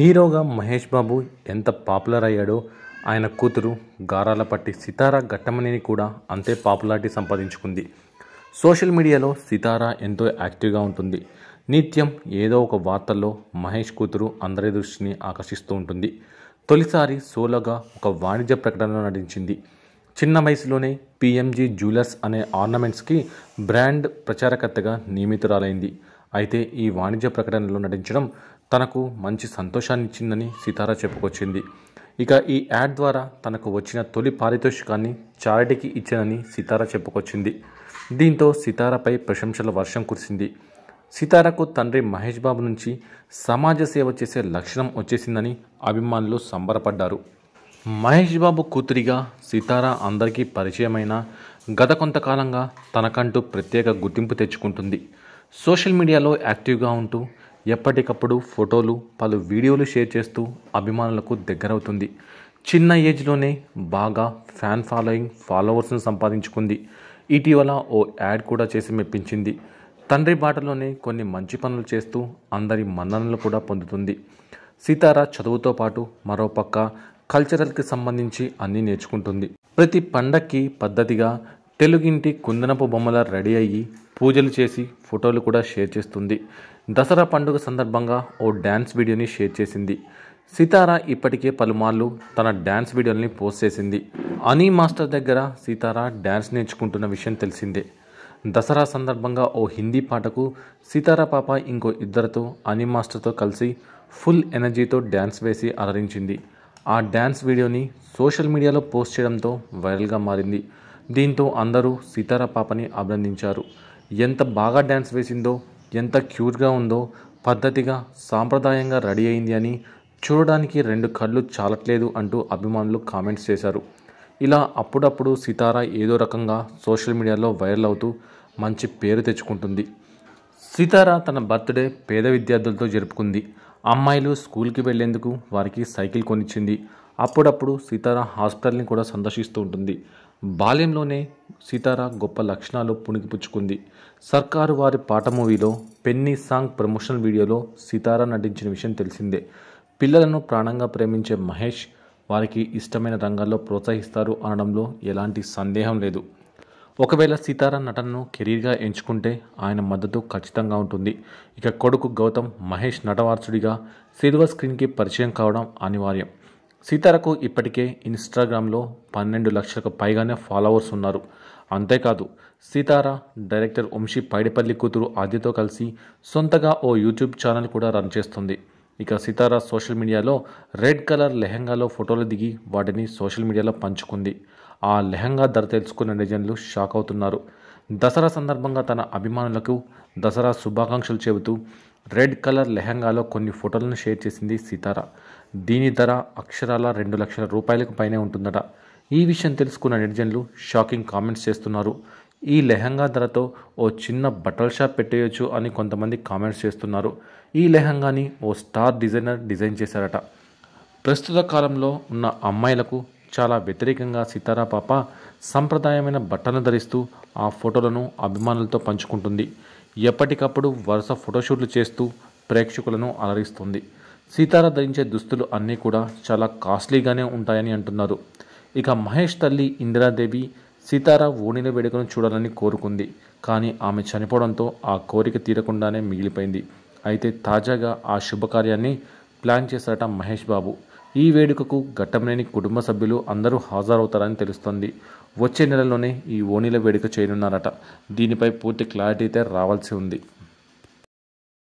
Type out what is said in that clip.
హీరోగా మహేష్ బాబు ఎంత పాపులర్ అయ్యాడో ఆయన కూతురు గారాలపట్టి సితారా ఘట్టమనేని కూడా అంతే పాపులారిటీ సంపాదించుకుంది సోషల్ మీడియాలో సితారా ఎంతో యాక్టివ్గా ఉంటుంది నిత్యం ఏదో ఒక వార్తల్లో మహేష్ కూతురు అందరి దృష్టిని ఆకర్షిస్తూ ఉంటుంది తొలిసారి సోలోగా ఒక వాణిజ్య ప్రకటనలో నటించింది చిన్న వయసులోనే పిఎంజీ జ్యువెలర్స్ అనే ఆర్నమెంట్స్కి బ్రాండ్ ప్రచారకర్తగా నియమితురాలైంది అయితే ఈ వాణిజ్య ప్రకటనలో నటించడం తనకు మంచి సంతోషాన్ని ఇచ్చిందని సితారా చెప్పుకొచ్చింది ఇక ఈ యాడ్ ద్వారా తనకు వచ్చిన తొలి పారితోషికాన్ని చారిటీకి ఇచ్చానని సితారా చెప్పుకొచ్చింది దీంతో సితారాపై ప్రశంసల వర్షం కురిసింది సితారాకు తండ్రి మహేష్ బాబు నుంచి సమాజ సేవ చేసే లక్షణం వచ్చేసిందని అభిమానులు సంబరపడ్డారు మహేష్ బాబు కూతురిగా సితారా అందరికీ పరిచయమైన గత కొంతకాలంగా తనకంటూ ప్రత్యేక గుర్తింపు తెచ్చుకుంటుంది సోషల్ మీడియాలో యాక్టివ్గా ఉంటూ ఎప్పటికప్పుడు ఫోటోలు పలు వీడియోలు షేర్ చేస్తూ అభిమానులకు దగ్గరవుతుంది చిన్న ఏజ్లోనే బాగా ఫ్యాన్ ఫాలోయింగ్ ఫాలోవర్స్ను సంపాదించుకుంది ఇటీవల ఓ యాడ్ కూడా చేసి మెప్పించింది తండ్రి బాటలోనే కొన్ని మంచి పనులు చేస్తూ అందరి మన్ననలు కూడా పొందుతుంది సీతారా చదువుతో పాటు మరోపక్క కల్చరల్కి సంబంధించి అన్నీ నేర్చుకుంటుంది ప్రతి పండక్కి పద్ధతిగా తెలుగింటి కుందనపు బొమ్మల రెడీ అయ్యి పూజలు చేసి ఫోటోలు కూడా షేర్ చేస్తుంది దసరా పండుగ సందర్భంగా ఓ డ్యాన్స్ వీడియోని షేర్ చేసింది సితార ఇప్పటికే పలుమార్లు తన డ్యాన్స్ వీడియోని పోస్ట్ చేసింది అనీ మాస్టర్ దగ్గర సితార డ్యాన్స్ నేర్చుకుంటున్న విషయం తెలిసిందే దసరా సందర్భంగా ఓ హిందీ పాటకు సితార పాప ఇంకో ఇద్దరితో అనీ మాస్టర్తో కలిసి ఫుల్ ఎనర్జీతో డ్యాన్స్ వేసి అలరించింది ఆ డ్యాన్స్ వీడియోని సోషల్ మీడియాలో పోస్ట్ చేయడంతో వైరల్గా మారింది దీంతో అందరూ సితారా పాపని అభినందించారు ఎంత బాగా డ్యాన్స్ వేసిందో ఎంత క్యూట్గా ఉందో పద్ధతిగా సాంప్రదాయంగా రెడీ అయింది అని చూడడానికి రెండు కళ్ళు చాలట్లేదు అంటూ అభిమానులు కామెంట్స్ చేశారు ఇలా అప్పుడప్పుడు సితారా ఏదో రకంగా సోషల్ మీడియాలో వైరల్ అవుతూ మంచి పేరు తెచ్చుకుంటుంది సితారా తన బర్త్డే పేద విద్యార్థులతో జరుపుకుంది అమ్మాయిలు స్కూల్కి వెళ్లేందుకు వారికి సైకిల్ కొనిచ్చింది అప్పుడప్పుడు సీతారా హాస్పిటల్ని కూడా సందర్శిస్తూ ఉంటుంది బాల్యంలోనే సీతారా గొప్ప లక్షణాలు పుణికిపుచ్చుకుంది సర్కారు వారి పాట మూవీలో పెన్నీ సాంగ్ ప్రమోషనల్ వీడియోలో సీతారా నటించిన విషయం తెలిసిందే పిల్లలను ప్రాణంగా ప్రేమించే మహేష్ వారికి ఇష్టమైన రంగాల్లో ప్రోత్సహిస్తారు అనడంలో ఎలాంటి సందేహం లేదు ఒకవేళ సీతారా నటనను కెరీర్గా ఎంచుకుంటే ఆయన మద్దతు ఖచ్చితంగా ఉంటుంది ఇక కొడుకు గౌతమ్ మహేష్ నటవార్చుడిగా సిల్వర్ స్క్రీన్కి పరిచయం కావడం అనివార్యం సీతారకు ఇప్పటికే ఇన్స్టాగ్రామ్లో పన్నెండు లక్షలకు పైగానే ఫాలోవర్స్ ఉన్నారు అంతేకాదు సీతారా డైరెక్టర్ వంశీ పైడిపల్లి కూతురు ఆదితో కలిసి సొంతగా ఓ యూట్యూబ్ ఛానల్ కూడా రన్ చేస్తుంది ఇక సీతారా సోషల్ మీడియాలో రెడ్ కలర్ లెహంగాలో ఫోటోలు దిగి వాటిని సోషల్ మీడియాలో పంచుకుంది ఆ లెహంగా ధర తెలుసుకున్న డిజైన్లు షాక్ అవుతున్నారు దసరా సందర్భంగా తన అభిమానులకు దసరా శుభాకాంక్షలు చెబుతూ రెడ్ కలర్ లెహంగాలో కొన్ని ఫోటోలను షేర్ చేసింది సీతారా దీని ధర అక్షరాల రెండు లక్షల రూపాయలకు పైనే ఉంటుందట ఈ విషయం తెలుసుకున్న నెటిజన్లు షాకింగ్ కామెంట్స్ చేస్తున్నారు ఈ లెహంగా ధరతో ఓ చిన్న బట్టల షాప్ పెట్టేయచ్చు అని కొంతమంది కామెంట్స్ చేస్తున్నారు ఈ లెహంగాని ఓ స్టార్ డిజైనర్ డిజైన్ చేశారట ప్రస్తుత కాలంలో ఉన్న అమ్మాయిలకు చాలా వ్యతిరేకంగా సితారా పాప సంప్రదాయమైన బట్టలు ధరిస్తూ ఆ ఫోటోలను అభిమానులతో పంచుకుంటుంది ఎప్పటికప్పుడు వరుస ఫోటోషూట్లు చేస్తూ ప్రేక్షకులను అలరిస్తుంది సీతార ధరించే దుస్తులు అన్నీ కూడా చాలా కాస్ట్లీగానే ఉంటాయని అంటున్నారు ఇక మహేష్ తల్లి ఇందిరాదేవి సీతార ఓణిల వేడుకను చూడాలని కోరుకుంది కానీ ఆమె చనిపోవడంతో ఆ కోరిక తీరకుండానే మిగిలిపోయింది అయితే తాజాగా ఆ శుభకార్యాన్ని ప్లాన్ చేశారట మహేష్ బాబు ఈ వేడుకకు ఘట్టమనేని కుటుంబ సభ్యులు అందరూ హాజరవుతారని తెలుస్తోంది వచ్చే నెలలోనే ఈ ఓణిల వేడుక చేయనున్నారట దీనిపై పూర్తి క్లారిటీ అయితే రావాల్సి ఉంది